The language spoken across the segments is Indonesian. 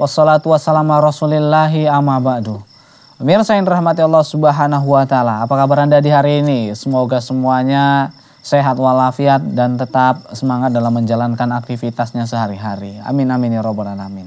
Wassalatu wassalamu rasulillahi amma ba'du. Pemirsa yang rahmati Allah subhanahu wa ta'ala. Apa kabar Anda di hari ini? Semoga semuanya sehat walafiat dan tetap semangat dalam menjalankan aktivitasnya sehari-hari. Amin amin ya robbal alamin.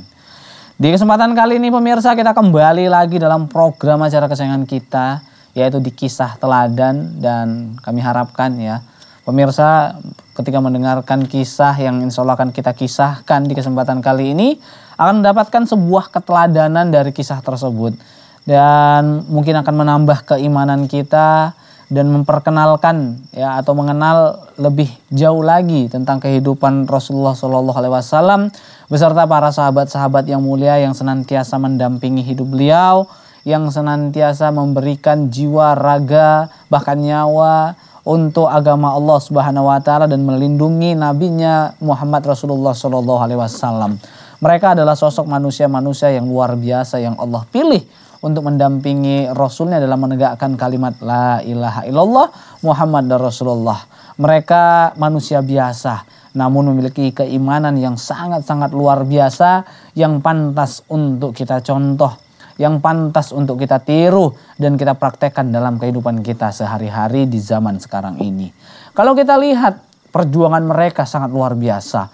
Di kesempatan kali ini pemirsa kita kembali lagi dalam program acara kesayangan kita yaitu di kisah teladan dan kami harapkan ya pemirsa ketika mendengarkan kisah yang insya Allah akan kita kisahkan di kesempatan kali ini akan mendapatkan sebuah keteladanan dari kisah tersebut dan mungkin akan menambah keimanan kita dan memperkenalkan ya atau mengenal lebih jauh lagi tentang kehidupan Rasulullah Shallallahu Alaihi Wasallam beserta para sahabat-sahabat yang mulia yang senantiasa mendampingi hidup beliau yang senantiasa memberikan jiwa raga bahkan nyawa untuk agama Allah Subhanahu wa taala dan melindungi nabinya Muhammad Rasulullah Shallallahu alaihi wasallam. Mereka adalah sosok manusia-manusia yang luar biasa yang Allah pilih untuk mendampingi Rasulnya dalam menegakkan kalimat La ilaha illallah Muhammad dan Rasulullah. Mereka manusia biasa namun memiliki keimanan yang sangat-sangat luar biasa yang pantas untuk kita contoh yang pantas untuk kita tiru dan kita praktekkan dalam kehidupan kita sehari-hari di zaman sekarang ini. Kalau kita lihat perjuangan mereka sangat luar biasa.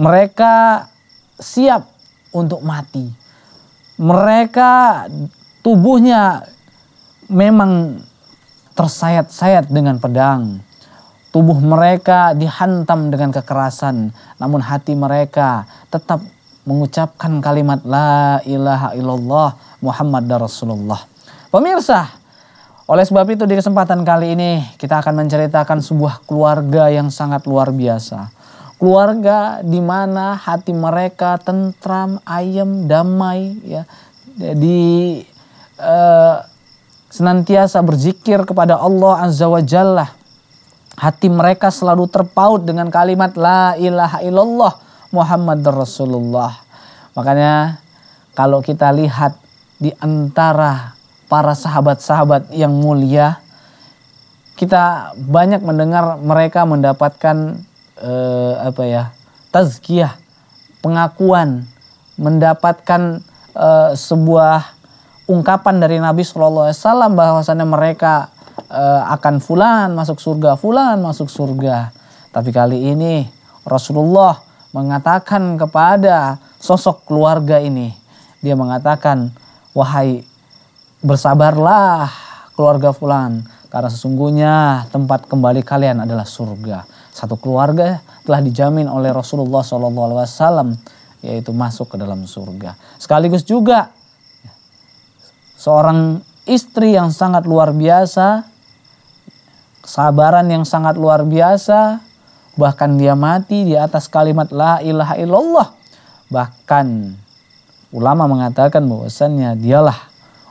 Mereka siap untuk mati. Mereka tubuhnya memang tersayat-sayat dengan pedang. Tubuh mereka dihantam dengan kekerasan, namun hati mereka tetap mengucapkan kalimat la ilaha illallah Muhammad Rasulullah. Pemirsa, oleh sebab itu di kesempatan kali ini kita akan menceritakan sebuah keluarga yang sangat luar biasa keluarga di mana hati mereka tentram, ayem, damai ya. Di eh, senantiasa berzikir kepada Allah Azza wa Jalla. Hati mereka selalu terpaut dengan kalimat la ilaha illallah Muhammad Rasulullah. Makanya kalau kita lihat di antara para sahabat-sahabat yang mulia kita banyak mendengar mereka mendapatkan uh, apa ya tazkiyah pengakuan mendapatkan uh, sebuah ungkapan dari Nabi Shallallahu Alaihi Wasallam bahwasannya mereka uh, akan fulan masuk surga fulan masuk surga tapi kali ini Rasulullah mengatakan kepada sosok keluarga ini dia mengatakan wahai bersabarlah keluarga fulan karena sesungguhnya tempat kembali kalian adalah surga satu keluarga telah dijamin oleh Rasulullah SAW yaitu masuk ke dalam surga. Sekaligus juga seorang istri yang sangat luar biasa, kesabaran yang sangat luar biasa, bahkan dia mati di atas kalimat la ilaha illallah. Bahkan ulama mengatakan bahwasannya dialah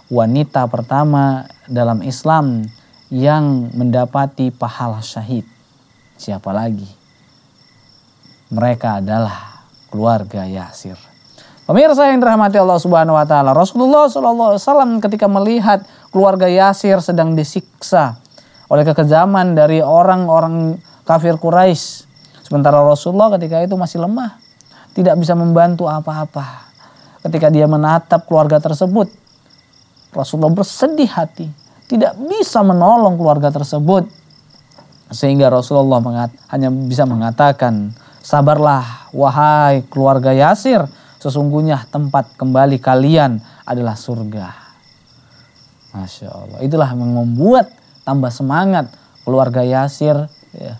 wanita pertama dalam Islam yang mendapati pahala syahid siapa lagi. Mereka adalah keluarga Yasir. Pemirsa yang dirahmati Allah Subhanahu wa taala, Rasulullah sallallahu alaihi wasallam ketika melihat keluarga Yasir sedang disiksa oleh kekejaman dari orang-orang kafir Quraisy. Sementara Rasulullah ketika itu masih lemah, tidak bisa membantu apa-apa. Ketika dia menatap keluarga tersebut, Rasulullah bersedih hati, tidak bisa menolong keluarga tersebut sehingga Rasulullah hanya bisa mengatakan, sabarlah wahai keluarga Yasir, sesungguhnya tempat kembali kalian adalah surga. Masya Allah. Itulah yang membuat tambah semangat keluarga Yasir ya,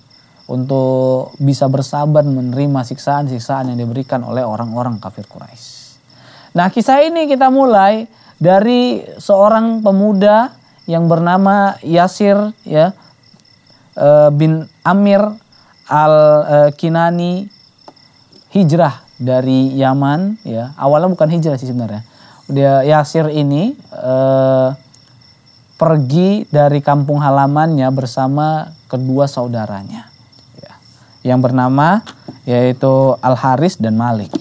untuk bisa bersabar menerima siksaan-siksaan yang diberikan oleh orang-orang kafir Quraisy. Nah, kisah ini kita mulai dari seorang pemuda yang bernama Yasir ya Eh, bin Amir al-Kinani eh, hijrah dari Yaman ya. Awalnya bukan hijrah sih sebenarnya. Dia Yasir ini eh, pergi dari kampung halamannya bersama kedua saudaranya ya, yang bernama yaitu Al Haris dan Malik.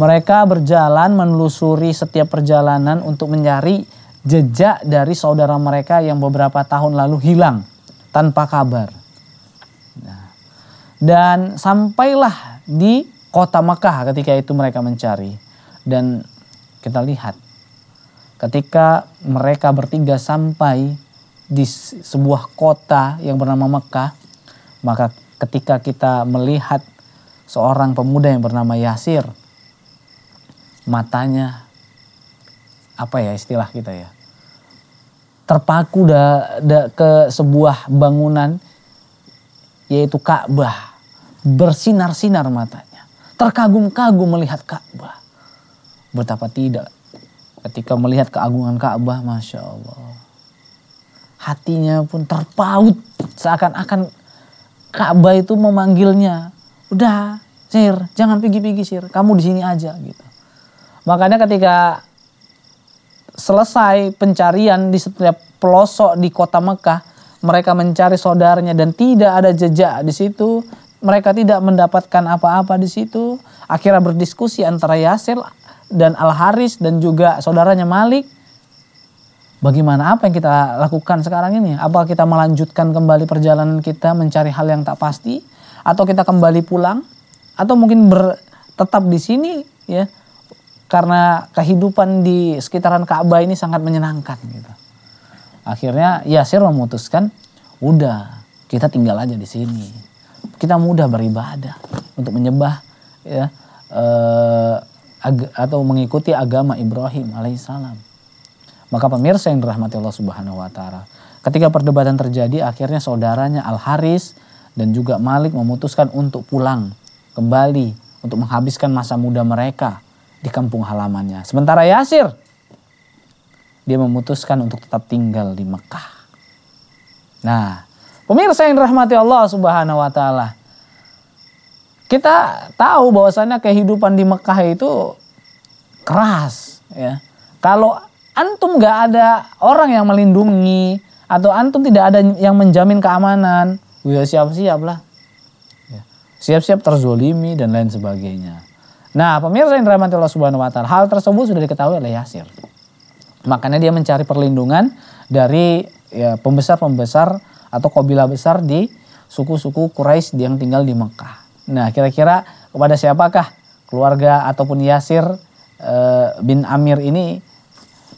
Mereka berjalan menelusuri setiap perjalanan untuk mencari jejak dari saudara mereka yang beberapa tahun lalu hilang tanpa kabar. Nah, dan sampailah di kota Mekah ketika itu mereka mencari. Dan kita lihat ketika mereka bertiga sampai di sebuah kota yang bernama Mekah, maka ketika kita melihat seorang pemuda yang bernama Yasir, matanya apa ya istilah kita ya? terpaku da, da, ke sebuah bangunan yaitu Ka'bah. Bersinar-sinar matanya. Terkagum-kagum melihat Ka'bah. Betapa tidak ketika melihat keagungan Ka'bah Masya Allah. Hatinya pun terpaut seakan-akan Ka'bah itu memanggilnya. Udah Sir, jangan pergi-pergi Sir, kamu di sini aja gitu. Makanya ketika selesai pencarian di setiap pelosok di kota Mekah, mereka mencari saudaranya dan tidak ada jejak di situ. Mereka tidak mendapatkan apa-apa di situ. Akhirnya berdiskusi antara Yasir dan Al Haris dan juga saudaranya Malik. Bagaimana apa yang kita lakukan sekarang ini? Apa kita melanjutkan kembali perjalanan kita mencari hal yang tak pasti atau kita kembali pulang atau mungkin tetap di sini ya karena kehidupan di sekitaran Ka'bah ini sangat menyenangkan gitu. Akhirnya Yasir memutuskan, udah kita tinggal aja di sini. Kita mudah beribadah untuk menyembah ya eh, atau mengikuti agama Ibrahim alaihissalam. Maka pemirsa yang dirahmati Allah Subhanahu wa taala, ketika perdebatan terjadi akhirnya saudaranya Al Haris dan juga Malik memutuskan untuk pulang kembali untuk menghabiskan masa muda mereka di kampung halamannya. Sementara Yasir, dia memutuskan untuk tetap tinggal di Mekah. Nah, pemirsa yang Rahmati Allah Subhanahu wa taala. Kita tahu bahwasannya kehidupan di Mekah itu keras ya. Kalau antum gak ada orang yang melindungi atau antum tidak ada yang menjamin keamanan, ya siap-siap lah. Ya, siap-siap terzolimi dan lain sebagainya. Nah, pemirsa yang dirahmati Allah Subhanahu wa taala, hal tersebut sudah diketahui oleh Yasir. Makanya dia mencari perlindungan dari ya, pembesar-pembesar atau kabilah besar di suku-suku Quraisy yang tinggal di Mekah. Nah, kira-kira kepada siapakah keluarga ataupun Yasir e, bin Amir ini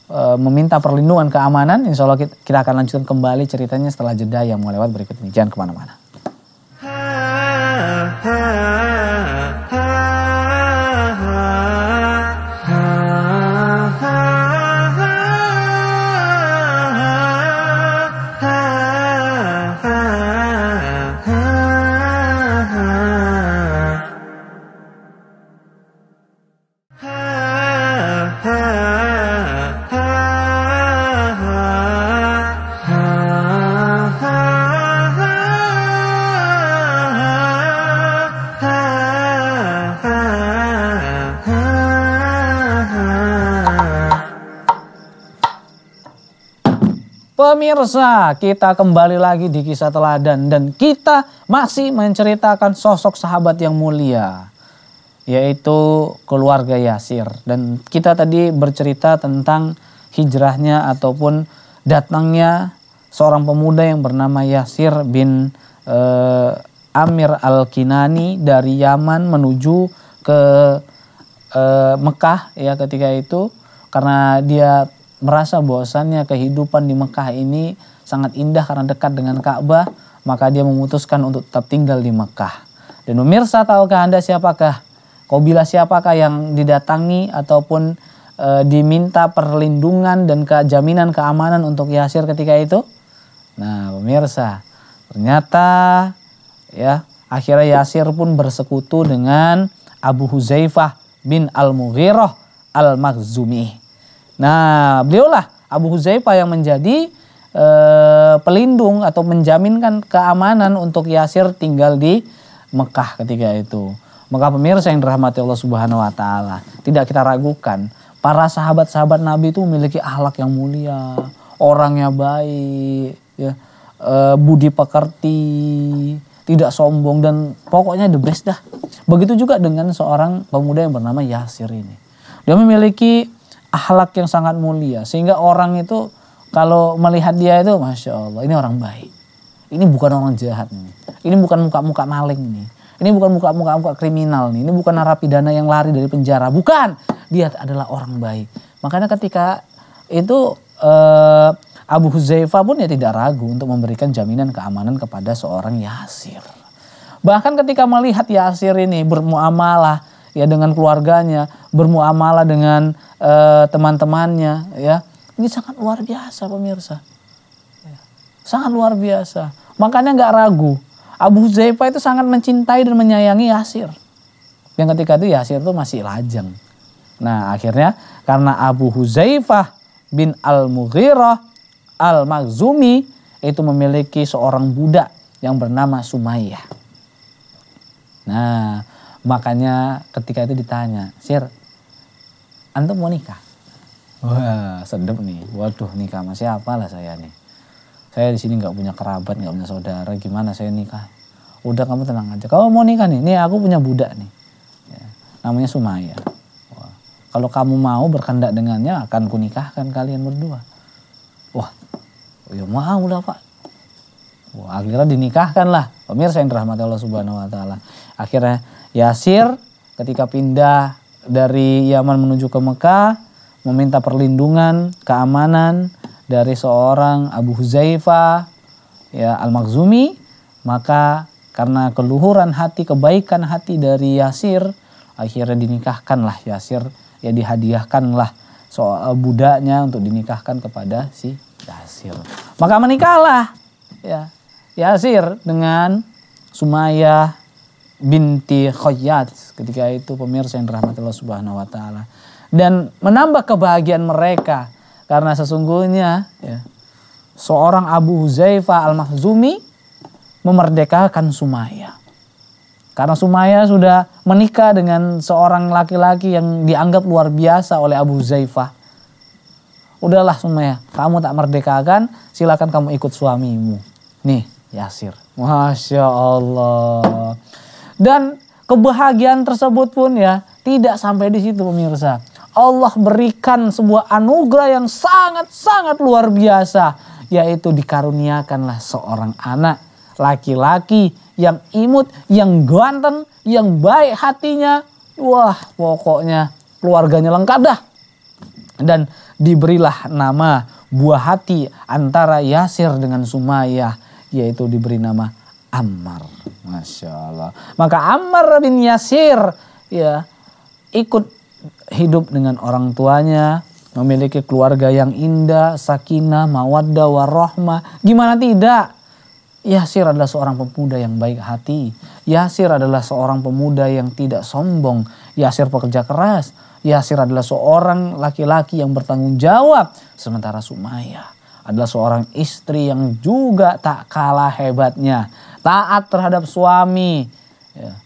e, meminta perlindungan keamanan? Insya Allah kita, kita akan lanjutkan kembali ceritanya setelah jeda yang mau lewat berikut ini. Jangan kemana-mana. pemirsa, kita kembali lagi di kisah teladan dan kita masih menceritakan sosok sahabat yang mulia yaitu keluarga Yasir dan kita tadi bercerita tentang hijrahnya ataupun datangnya seorang pemuda yang bernama Yasir bin eh, Amir Al-Kinani dari Yaman menuju ke eh, Mekah ya ketika itu karena dia merasa bahwasannya kehidupan di Mekah ini sangat indah karena dekat dengan Ka'bah, maka dia memutuskan untuk tetap tinggal di Mekah. Dan pemirsa, tahukah Anda siapakah? bila siapakah yang didatangi ataupun e, diminta perlindungan dan kejaminan keamanan untuk Yasir ketika itu? Nah, pemirsa, ternyata ya akhirnya Yasir pun bersekutu dengan Abu Huzaifah bin Al-Mughirah Al-Makhzumi. Nah, beliaulah Abu Huzaifah yang menjadi e, pelindung atau menjaminkan keamanan untuk Yasir tinggal di Mekah ketika itu. Maka pemirsa yang dirahmati Allah Subhanahu wa taala, tidak kita ragukan para sahabat-sahabat Nabi itu memiliki akhlak yang mulia, orangnya baik, ya, e, budi pekerti, tidak sombong dan pokoknya the best dah. Begitu juga dengan seorang pemuda yang bernama Yasir ini. Dia memiliki akhlak yang sangat mulia sehingga orang itu kalau melihat dia itu masya Allah ini orang baik ini bukan orang jahat nih ini bukan muka-muka maling nih ini bukan muka-muka muka kriminal nih ini bukan narapidana yang lari dari penjara bukan dia adalah orang baik makanya ketika itu eh, Abu Huzaifah pun ya tidak ragu untuk memberikan jaminan keamanan kepada seorang Yasir bahkan ketika melihat Yasir ini bermuamalah ya dengan keluarganya bermuamalah dengan uh, teman-temannya ya. Ini sangat luar biasa pemirsa. Sangat luar biasa. Makanya nggak ragu. Abu Huzaifah itu sangat mencintai dan menyayangi Yasir. Yang ketika itu Yasir itu masih lajang. Nah akhirnya karena Abu Huzaifah bin Al-Mughirah al Makzumi itu memiliki seorang budak yang bernama Sumayyah. Nah makanya ketika itu ditanya, Sir antum mau nikah oh. wah sedep nih waduh nikah sama siapa lah saya nih saya di sini nggak punya kerabat nggak punya saudara gimana saya nikah udah kamu tenang aja kalau mau nikah nih nih aku punya budak nih ya, namanya Sumaya wah, kalau kamu mau berkendak dengannya akan kunikahkan kalian berdua wah ya mau lah pak Wah, akhirnya dinikahkan lah. Pemirsa yang dirahmati Allah Subhanahu wa taala. Akhirnya Yasir ketika pindah dari Yaman menuju ke Mekah meminta perlindungan, keamanan dari seorang Abu Huzaifah ya al makzumi maka karena keluhuran hati kebaikan hati dari Yasir akhirnya dinikahkanlah Yasir ya dihadiahkanlah soal budaknya untuk dinikahkan kepada si Yasir. Maka menikahlah ya Yasir dengan Sumayyah binti Khayyat ketika itu pemirsa yang dirahmati Allah Subhanahu wa taala dan menambah kebahagiaan mereka karena sesungguhnya ya, seorang Abu Huzaifah Al-Mahzumi memerdekakan Sumaya. Karena Sumaya sudah menikah dengan seorang laki-laki yang dianggap luar biasa oleh Abu Huzaifah. Udahlah Sumaya, kamu tak merdekakan, silakan kamu ikut suamimu. Nih, Yasir. Masya Allah. Dan kebahagiaan tersebut pun ya tidak sampai di situ pemirsa. Allah berikan sebuah anugerah yang sangat-sangat luar biasa yaitu dikaruniakanlah seorang anak laki-laki yang imut, yang ganteng, yang baik hatinya. Wah, pokoknya keluarganya lengkap dah. Dan diberilah nama buah hati antara Yasir dengan Sumayyah yaitu diberi nama Ammar. Masya Allah. Maka Amr bin Yasir ya ikut hidup dengan orang tuanya, memiliki keluarga yang indah, sakinah, mawaddah, warohmah. Gimana tidak? Yasir adalah seorang pemuda yang baik hati. Yasir adalah seorang pemuda yang tidak sombong. Yasir pekerja keras. Yasir adalah seorang laki-laki yang bertanggung jawab. Sementara Sumaya adalah seorang istri yang juga tak kalah hebatnya taat terhadap suami, ya.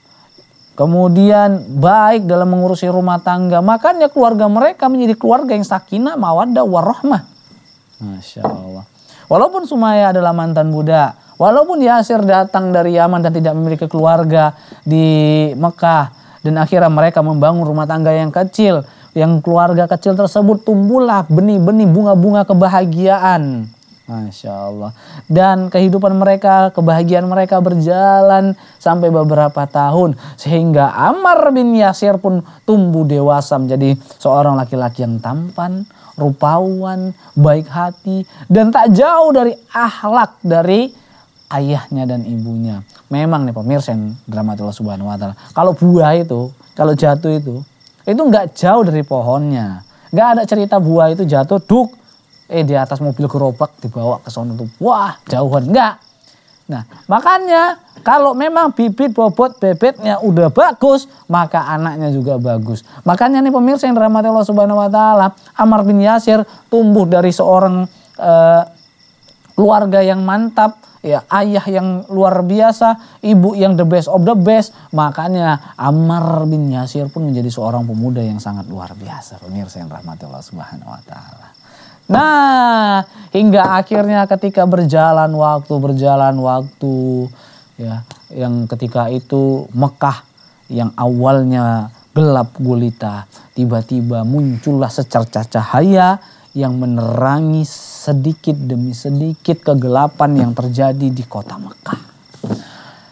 kemudian baik dalam mengurusi rumah tangga. Makanya keluarga mereka menjadi keluarga yang sakinah, mawaddah, warohmah. Masya Allah. Walaupun Sumaya adalah mantan buddha, walaupun Yasir datang dari Yaman dan tidak memiliki keluarga di Mekah, dan akhirnya mereka membangun rumah tangga yang kecil, yang keluarga kecil tersebut tumbuhlah benih-benih bunga-bunga kebahagiaan. Masya Allah. Dan kehidupan mereka, kebahagiaan mereka berjalan sampai beberapa tahun. Sehingga Amar bin Yasir pun tumbuh dewasa menjadi seorang laki-laki yang tampan, rupawan, baik hati. Dan tak jauh dari ahlak dari ayahnya dan ibunya. Memang nih pemirsa yang Allah subhanahu wa ta'ala. Kalau buah itu, kalau jatuh itu, itu nggak jauh dari pohonnya. Gak ada cerita buah itu jatuh, duk, eh di atas mobil gerobak dibawa ke sana tuh wah jauhan enggak nah makanya kalau memang bibit bobot bebetnya udah bagus maka anaknya juga bagus makanya nih pemirsa yang dirahmati Allah Subhanahu wa taala Amar bin Yasir tumbuh dari seorang eh, keluarga yang mantap ya ayah yang luar biasa, ibu yang the best of the best, makanya Amar bin Yasir pun menjadi seorang pemuda yang sangat luar biasa. Pemirsa yang dirahmati Allah Subhanahu wa taala. Nah, hingga akhirnya ketika berjalan waktu, berjalan waktu, ya, yang ketika itu Mekah yang awalnya gelap gulita, tiba-tiba muncullah secercah cahaya yang menerangi sedikit demi sedikit kegelapan yang terjadi di kota Mekah.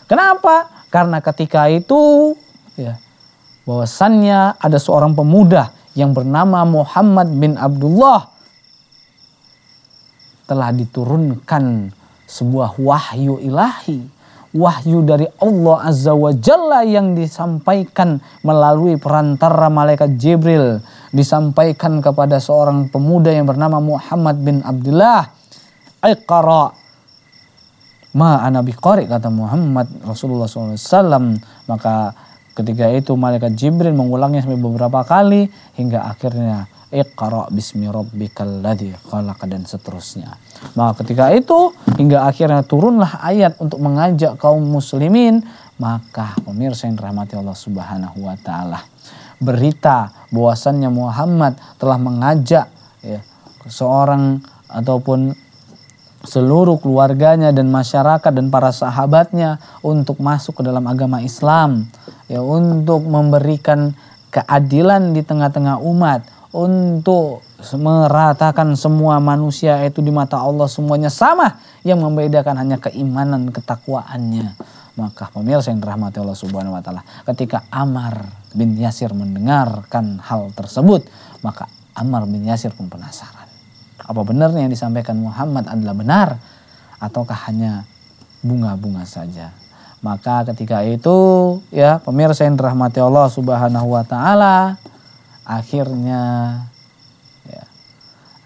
Kenapa? Karena ketika itu, ya, bahwasannya ada seorang pemuda yang bernama Muhammad bin Abdullah telah diturunkan sebuah wahyu ilahi wahyu dari Allah Azza wa Jalla yang disampaikan melalui perantara malaikat Jibril disampaikan kepada seorang pemuda yang bernama Muhammad bin Abdullah Iqara. ma kata Muhammad Rasulullah SAW maka Ketika itu malaikat Jibril mengulangnya sampai beberapa kali hingga akhirnya Iqra bismi rabbikal ladzi khalaq dan seterusnya. Maka ketika itu hingga akhirnya turunlah ayat untuk mengajak kaum muslimin maka pemirsa yang dirahmati Allah Subhanahu wa taala berita bahwasannya Muhammad telah mengajak ya, seorang ataupun seluruh keluarganya dan masyarakat dan para sahabatnya untuk masuk ke dalam agama Islam ya untuk memberikan keadilan di tengah-tengah umat untuk meratakan semua manusia itu di mata Allah semuanya sama yang membedakan hanya keimanan ketakwaannya maka pemirsa yang dirahmati Allah Subhanahu wa taala ketika Amar bin Yasir mendengarkan hal tersebut maka Amar bin Yasir pun penasaran apa benar yang disampaikan Muhammad adalah benar ataukah hanya bunga-bunga saja? Maka ketika itu ya pemirsa yang dirahmati Allah Subhanahu wa taala akhirnya ya,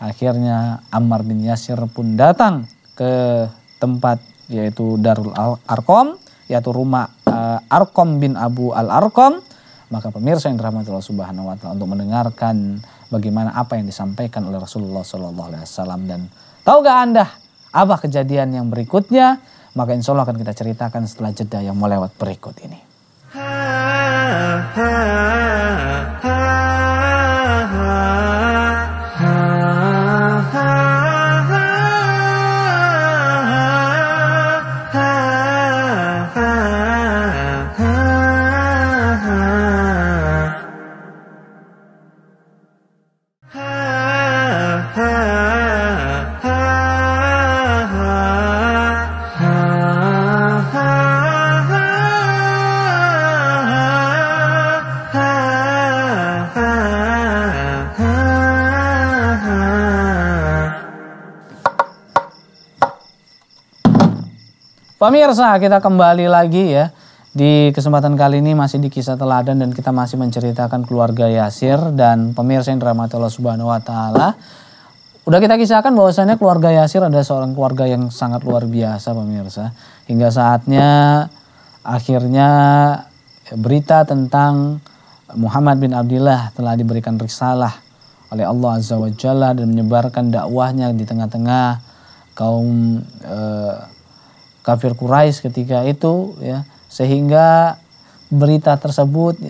akhirnya Ammar bin Yasir pun datang ke tempat yaitu Darul Arkom yaitu rumah uh, eh, Arkom bin Abu Al Arkom maka pemirsa yang dirahmati Allah Subhanahu wa taala untuk mendengarkan bagaimana apa yang disampaikan oleh Rasulullah Shallallahu Alaihi Wasallam dan tahu gak anda apa kejadian yang berikutnya? Maka insya Allah akan kita ceritakan setelah jeda yang mau berikut ini. Ha, ha, ha. Pemirsa, kita kembali lagi ya. Di kesempatan kali ini masih di kisah teladan dan kita masih menceritakan keluarga Yasir dan pemirsa yang dirahmati Allah Subhanahu wa taala. Udah kita kisahkan bahwasanya keluarga Yasir ada seorang keluarga yang sangat luar biasa pemirsa. Hingga saatnya akhirnya berita tentang Muhammad bin Abdullah telah diberikan risalah oleh Allah Azza wa Jalla dan menyebarkan dakwahnya di tengah-tengah kaum eh, kafir Quraisy ketika itu ya sehingga berita tersebut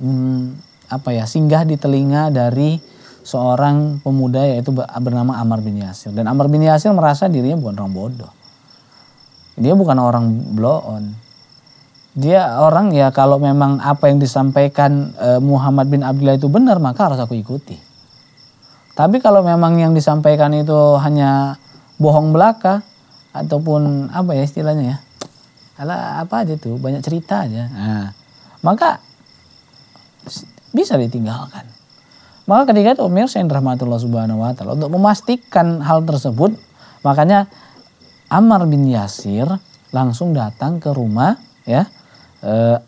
hmm, apa ya singgah di telinga dari seorang pemuda yaitu bernama Amr bin Yasir dan Amr bin Yasir merasa dirinya bukan orang bodoh dia bukan orang bloon dia orang ya kalau memang apa yang disampaikan e, Muhammad bin Abdullah itu benar maka harus aku ikuti tapi kalau memang yang disampaikan itu hanya bohong belaka ataupun apa ya istilahnya ya ala apa aja tuh banyak cerita aja nah, maka bisa ditinggalkan maka ketika itu Umar yang rahmatullah subhanahu wa taala untuk memastikan hal tersebut makanya Amar bin Yasir langsung datang ke rumah ya eh,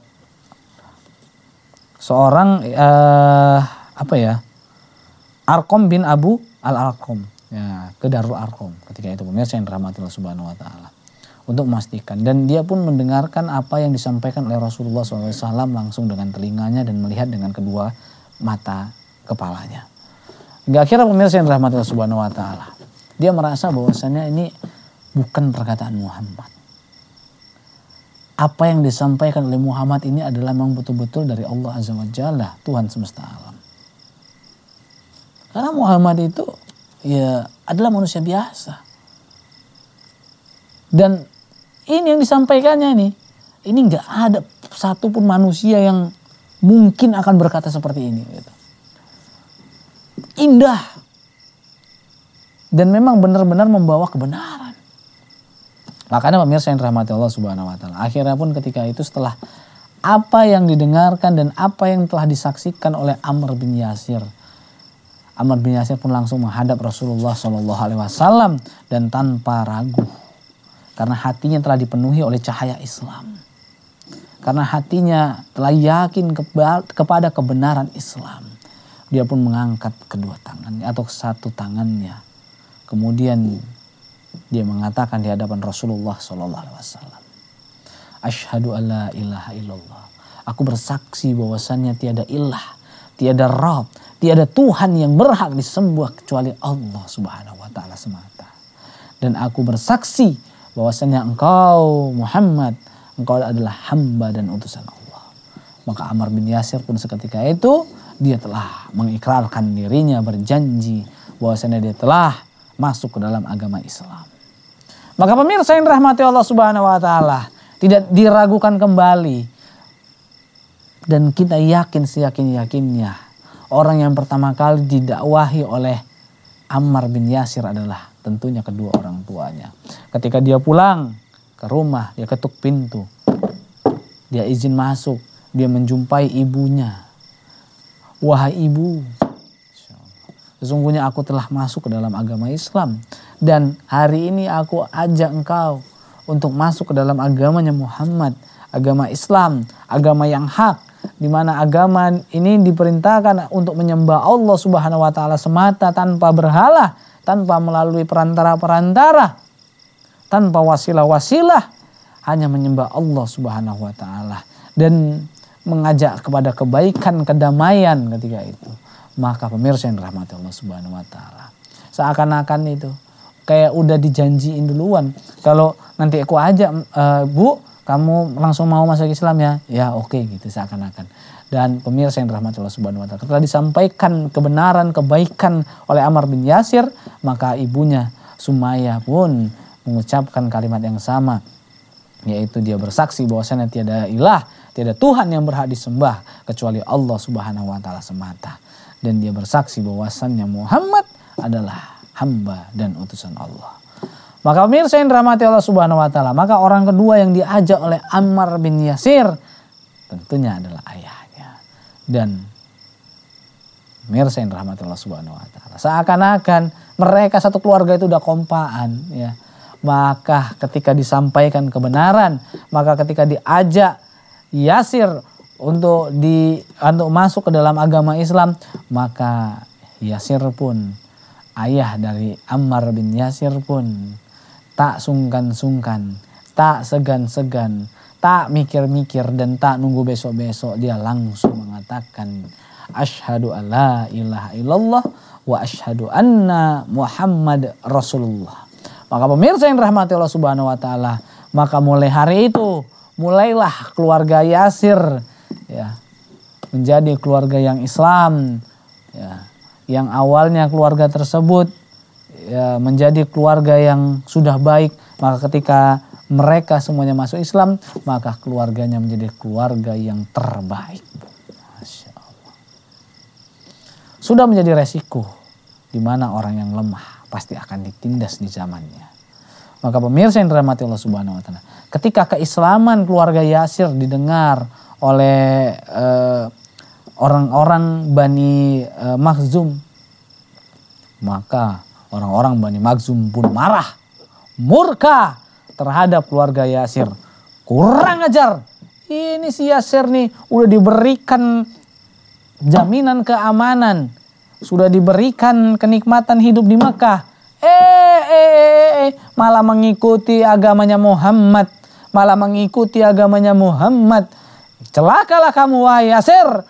seorang eh, apa ya Arkom bin Abu al Arkom ya, ke Darul Arkom ketika itu pemirsa yang dirahmati Allah Subhanahu wa taala untuk memastikan dan dia pun mendengarkan apa yang disampaikan oleh Rasulullah SAW langsung dengan telinganya dan melihat dengan kedua mata kepalanya. Hingga kira pemirsa yang dirahmati Allah Subhanahu wa taala. Dia merasa bahwasanya ini bukan perkataan Muhammad. Apa yang disampaikan oleh Muhammad ini adalah memang betul-betul dari Allah Azza wa Jalla, Tuhan semesta alam. Karena Muhammad itu ya adalah manusia biasa. Dan ini yang disampaikannya ini, ini nggak ada satupun manusia yang mungkin akan berkata seperti ini. Gitu. Indah dan memang benar-benar membawa kebenaran. Makanya pemirsa yang rahmati Allah Subhanahu Wa Taala. Akhirnya pun ketika itu setelah apa yang didengarkan dan apa yang telah disaksikan oleh Amr bin Yasir Amr bin Yasir pun langsung menghadap Rasulullah Shallallahu Alaihi Wasallam dan tanpa ragu, karena hatinya telah dipenuhi oleh cahaya Islam, karena hatinya telah yakin kepada kebenaran Islam, dia pun mengangkat kedua tangannya atau satu tangannya, kemudian dia mengatakan di hadapan Rasulullah Shallallahu Alaihi Wasallam, Ashhadu alla ilaha illallah. Aku bersaksi bahwasannya tiada ilah, tiada rob, Tiada Tuhan yang berhak disembah kecuali Allah Subhanahu wa taala semata. Dan aku bersaksi bahwasanya engkau Muhammad engkau adalah hamba dan utusan Allah. Maka Amr bin Yasir pun seketika itu dia telah mengikrarkan dirinya berjanji bahwasanya dia telah masuk ke dalam agama Islam. Maka pemirsa yang Rahmati Allah Subhanahu wa taala, tidak diragukan kembali dan kita yakin seyakin-yakinnya orang yang pertama kali didakwahi oleh Ammar bin Yasir adalah tentunya kedua orang tuanya. Ketika dia pulang ke rumah, dia ketuk pintu. Dia izin masuk, dia menjumpai ibunya. Wahai ibu, sesungguhnya aku telah masuk ke dalam agama Islam dan hari ini aku ajak engkau untuk masuk ke dalam agamanya Muhammad, agama Islam, agama yang hak, di mana agama ini diperintahkan untuk menyembah Allah Subhanahu wa taala semata tanpa berhala, tanpa melalui perantara-perantara, tanpa wasilah-wasilah, hanya menyembah Allah Subhanahu wa taala dan mengajak kepada kebaikan, kedamaian ketika itu. Maka pemirsa yang dirahmati Allah Subhanahu wa taala. Seakan-akan itu kayak udah dijanjiin duluan kalau nanti aku ajak uh, Bu kamu langsung mau masuk Islam ya? Ya oke okay, gitu seakan-akan. Dan pemirsa yang rahmat Allah subhanahu wa ta'ala. Setelah disampaikan kebenaran, kebaikan oleh Amr bin Yasir, maka ibunya Sumaya pun mengucapkan kalimat yang sama. Yaitu dia bersaksi bahwasanya tiada ilah, tiada Tuhan yang berhak disembah kecuali Allah subhanahu wa ta'ala semata. Dan dia bersaksi bahwasannya Muhammad adalah hamba dan utusan Allah. Maka pemirsa yang dirahmati Allah Subhanahu wa taala, maka orang kedua yang diajak oleh Ammar bin Yasir tentunya adalah ayahnya. Dan pemirsa yang dirahmati Allah Subhanahu wa taala, seakan-akan mereka satu keluarga itu udah kompaan ya. Maka ketika disampaikan kebenaran, maka ketika diajak Yasir untuk di untuk masuk ke dalam agama Islam, maka Yasir pun ayah dari Ammar bin Yasir pun tak sungkan-sungkan, tak segan-segan, tak mikir-mikir dan tak nunggu besok-besok dia langsung mengatakan asyhadu alla ilaha illallah wa asyhadu anna Muhammad Rasulullah. Maka pemirsa yang rahmati Allah Subhanahu wa taala, maka mulai hari itu mulailah keluarga Yasir ya menjadi keluarga yang Islam ya yang awalnya keluarga tersebut ya, menjadi keluarga yang sudah baik, maka ketika mereka semuanya masuk Islam, maka keluarganya menjadi keluarga yang terbaik. Sudah menjadi resiko di mana orang yang lemah pasti akan ditindas di zamannya. Maka pemirsa yang dirahmati Allah Subhanahu wa taala, ketika keislaman keluarga Yasir didengar oleh eh, orang-orang eh, Bani eh, Makhzum, maka Orang-orang Bani Makhzum pun marah, murka terhadap keluarga Yasir. Kurang ajar. Ini si Yasir nih udah diberikan jaminan keamanan. Sudah diberikan kenikmatan hidup di Mekah. Eh, eh, eh, eh. malah mengikuti agamanya Muhammad. Malah mengikuti agamanya Muhammad. Celakalah kamu wahai Yasir.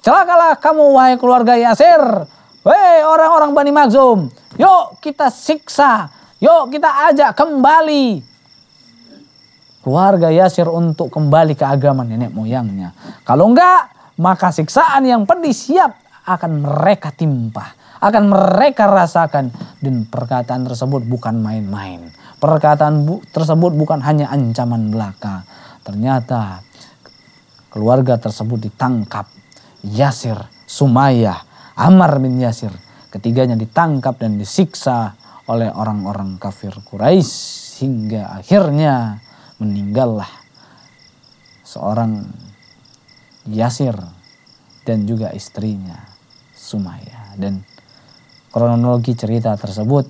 Celakalah kamu wahai keluarga Yasir. Wei orang-orang Bani Makhzum. Yuk kita siksa. Yuk kita ajak kembali. Keluarga Yasir untuk kembali ke agama nenek moyangnya. Kalau enggak, maka siksaan yang pedih siap akan mereka timpah, Akan mereka rasakan. Dan perkataan tersebut bukan main-main. Perkataan bu tersebut bukan hanya ancaman belaka. Ternyata keluarga tersebut ditangkap. Yasir, Sumayyah, Amar bin Yasir Ketiganya ditangkap dan disiksa oleh orang-orang kafir Quraisy hingga akhirnya meninggallah seorang Yasir dan juga istrinya Sumaya dan kronologi cerita tersebut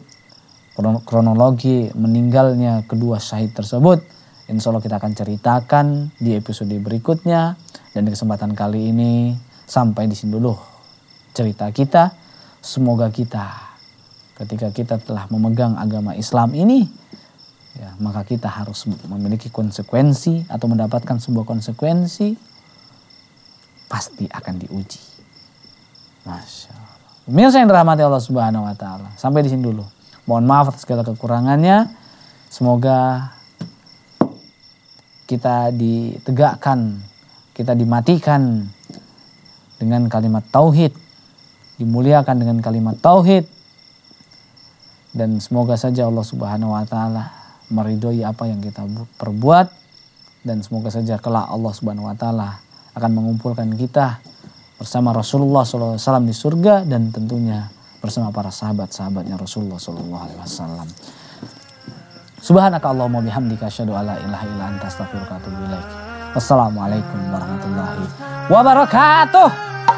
kronologi meninggalnya kedua syahid tersebut insya Allah kita akan ceritakan di episode berikutnya dan di kesempatan kali ini sampai di sini dulu cerita kita Semoga kita ketika kita telah memegang agama Islam ini ya, maka kita harus memiliki konsekuensi atau mendapatkan sebuah konsekuensi pasti akan diuji. Masya Allah. Pemirsa yang dirahmati Allah Subhanahu wa taala. Sampai di sini dulu. Mohon maaf atas segala kekurangannya. Semoga kita ditegakkan, kita dimatikan dengan kalimat tauhid dimuliakan dengan kalimat tauhid dan semoga saja Allah Subhanahu wa taala meridhoi apa yang kita perbuat dan semoga saja kelak Allah Subhanahu wa taala akan mengumpulkan kita bersama Rasulullah SAW di surga dan tentunya bersama para sahabat-sahabatnya Rasulullah Sallallahu SAW. Subhanaka Allahumma bihamdika asyhadu alla ilaha illa anta astaghfiruka wa atubu ilaik. Wassalamualaikum warahmatullahi wabarakatuh.